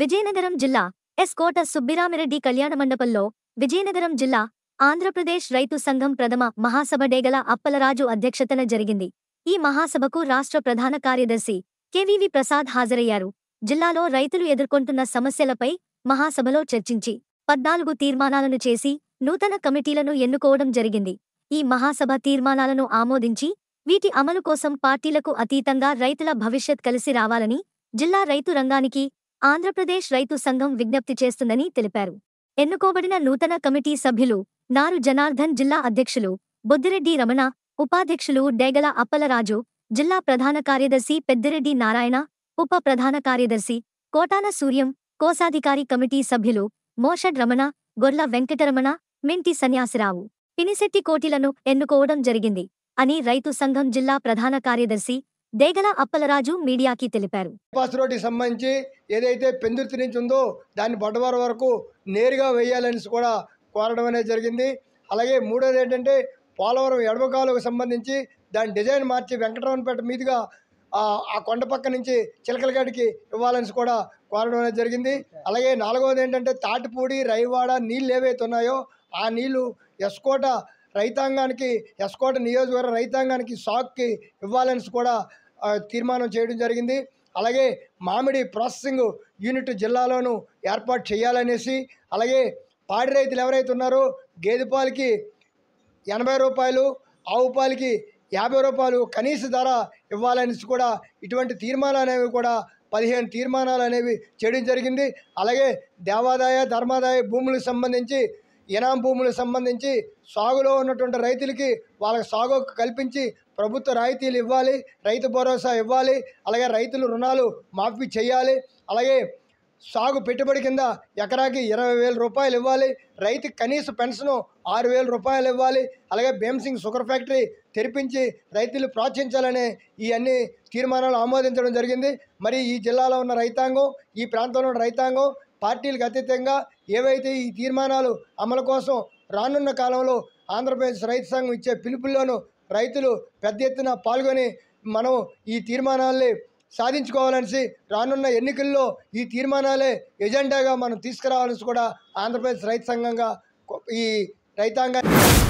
విజయనగరం జిల్లా ఎస్ కోట సుబ్బిరామిరెడ్డి కళ్యాణ మండపంలో విజయనగరం జిల్లా ఆంధ్రప్రదేశ్ రైతు సంఘం ప్రథమ మహాసభ డేగల అప్పలరాజు అధ్యక్షతన జరిగింది ఈ మహాసభకు రాష్ట్ర ప్రధాన కార్యదర్శి కెవివి ప్రసాద్ హాజరయ్యారు జిల్లాలో రైతులు ఎదుర్కొంటున్న సమస్యలపై మహాసభలో చర్చించి పద్నాలుగు తీర్మానాలను చేసి నూతన కమిటీలను ఎన్నుకోవడం జరిగింది ఈ మహాసభ తీర్మానాలను ఆమోదించి వీటి అమలు కోసం పార్టీలకు అతీతంగా రైతుల భవిష్యత్ కలిసి రావాలని జిల్లా రైతు రంగానికి ఆంధ్రప్రదేశ్ రైతు సంఘం విజ్ఞప్తి చేస్తుందని తెలిపారు ఎన్నుకోబడిన నూతన కమిటీ సభ్యులు నారు జనార్దన్ జిల్లా అధ్యక్షులు బొద్దిరెడ్డి రమణ ఉపాధ్యక్షులు డేగల అప్పలరాజు జిల్లా ప్రధాన కార్యదర్శి పెద్దిరెడ్డి నారాయణ ఉప ప్రధాన కార్యదర్శి కోటాన సూర్యం కోశాధికారి కమిటీ సభ్యులు మోషడ్ రమణ గొర్ల వెంకటరమణ మింటి సన్యాసిరావు పినిశెట్టి కోటిలను ఎన్నుకోవడం జరిగింది అని రైతు సంఘం జిల్లా ప్రధాన కార్యదర్శి దేగల అప్పలరాజు మీడియాకి తెలిపారు బైపాస్ సంబంధించి ఏదైతే పెందుర్తి నుంచి ఉందో దాన్ని బొడ్డవార వరకు నేరుగా వేయాలని కూడా కోరడం అనేది జరిగింది అలాగే మూడోది ఏంటంటే పోలవరం ఎడమకాలుకు సంబంధించి దాని డిజైన్ మార్చి వెంకటరమణపేట మీదుగా ఆ కొండ పక్క నుంచి చిలకలగాడికి ఇవ్వాలని కూడా కోరడం అనేది జరిగింది అలాగే నాలుగవది ఏంటంటే తాటిపూడి రైవాడ నీళ్ళు ఏవైతే ఉన్నాయో ఆ నీళ్లు ఎస్కోట రైతాంగానికి ఎస్కోట నియోజకవర్గ రైతాంగానికి సాక్కి ఇవ్వాలని కూడా తీర్మానం చేయడం జరిగింది అలాగే మామిడి ప్రాసెసింగ్ యూనిట్ జిల్లాలోనూ ఏర్పాటు చేయాలనేసి అలాగే పాడి రైతులు ఎవరైతే ఉన్నారో గేదె పాలకి ఎనభై రూపాయలు ఆవు పాలకి యాభై రూపాయలు కనీస ధర ఇవ్వాలని కూడా ఇటువంటి తీర్మానాలు అనేవి కూడా పదిహేను తీర్మానాలు అనేవి చేయడం జరిగింది అలాగే దేవాదాయ ధర్మాదాయ భూములకు సంబంధించి ఇనాం భూములకు సంబంధించి సాగులో ఉన్నటువంటి రైతులకి వాళ్ళకి సాగు కల్పించి ప్రభుత్వ రాయితీలు ఇవ్వాలి రైతు భరోసా ఇవ్వాలి అలాగే రైతులు రుణాలు మాఫీ చేయాలి అలాగే సాగు పెట్టుబడి కింద ఎకరాకి ఇరవై వేల రూపాయలు ఇవ్వాలి రైతు కనీస పెన్షను ఆరు వేల రూపాయలు ఇవ్వాలి అలాగే భీమ్సింగ్ షుగర్ ఫ్యాక్టరీ తెరిపించి రైతులు ప్రోత్సహించాలనే ఈ అన్ని తీర్మానాలు ఆమోదించడం జరిగింది మరి ఈ జిల్లాలో ఉన్న రైతాంగం ఈ ప్రాంతంలో ఉన్న రైతాంగం పార్టీలకు అతీతంగా ఏవైతే ఈ తీర్మానాలు అమలు కోసం రానున్న కాలంలో ఆంధ్రప్రదేశ్ రైతు సంఘం ఇచ్చే పిలుపుల్లోనూ రైతులు పెద్ద ఎత్తున పాల్గొని మనం ఈ తీర్మానాల్ని సాధించుకోవాలనేసి రానున్న ఎన్నికల్లో ఈ తీర్మానాలే ఎజెండాగా మనం తీసుకురావాలని కూడా ఆంధ్రప్రదేశ్ రైతు సంఘంగా ఈ రైతాంగాన్ని